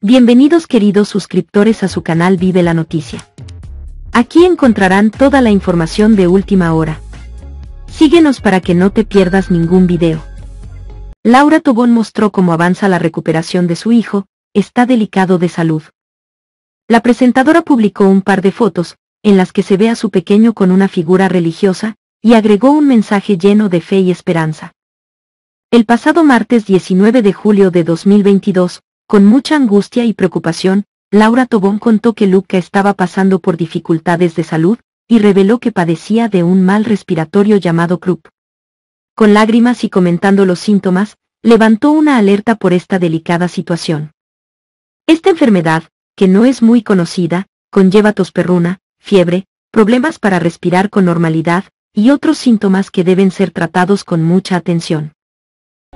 Bienvenidos queridos suscriptores a su canal Vive la Noticia. Aquí encontrarán toda la información de última hora. Síguenos para que no te pierdas ningún video. Laura Tobón mostró cómo avanza la recuperación de su hijo, está delicado de salud. La presentadora publicó un par de fotos, en las que se ve a su pequeño con una figura religiosa, y agregó un mensaje lleno de fe y esperanza. El pasado martes 19 de julio de 2022, con mucha angustia y preocupación, Laura Tobón contó que Luca estaba pasando por dificultades de salud y reveló que padecía de un mal respiratorio llamado Krupp. Con lágrimas y comentando los síntomas, levantó una alerta por esta delicada situación. Esta enfermedad, que no es muy conocida, conlleva tosperruna, fiebre, problemas para respirar con normalidad y otros síntomas que deben ser tratados con mucha atención.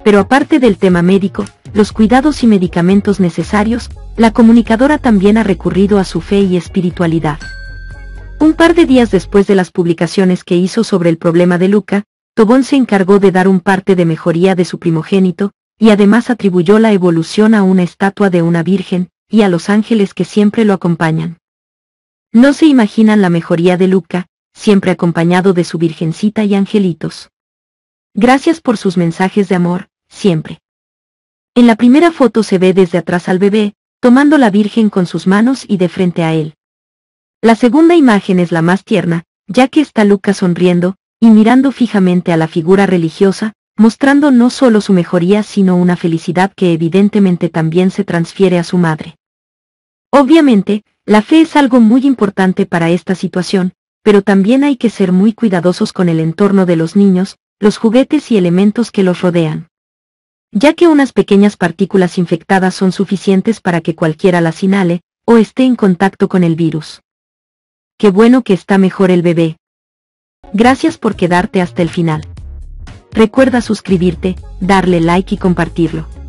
Pero aparte del tema médico, los cuidados y medicamentos necesarios, la comunicadora también ha recurrido a su fe y espiritualidad. Un par de días después de las publicaciones que hizo sobre el problema de Luca, Tobón se encargó de dar un parte de mejoría de su primogénito, y además atribuyó la evolución a una estatua de una virgen, y a los ángeles que siempre lo acompañan. No se imaginan la mejoría de Luca, siempre acompañado de su virgencita y angelitos. Gracias por sus mensajes de amor, siempre. En la primera foto se ve desde atrás al bebé, tomando la Virgen con sus manos y de frente a él. La segunda imagen es la más tierna, ya que está Lucas sonriendo y mirando fijamente a la figura religiosa, mostrando no solo su mejoría sino una felicidad que evidentemente también se transfiere a su madre. Obviamente, la fe es algo muy importante para esta situación, pero también hay que ser muy cuidadosos con el entorno de los niños, los juguetes y elementos que los rodean ya que unas pequeñas partículas infectadas son suficientes para que cualquiera las inhale o esté en contacto con el virus. Qué bueno que está mejor el bebé. Gracias por quedarte hasta el final. Recuerda suscribirte, darle like y compartirlo.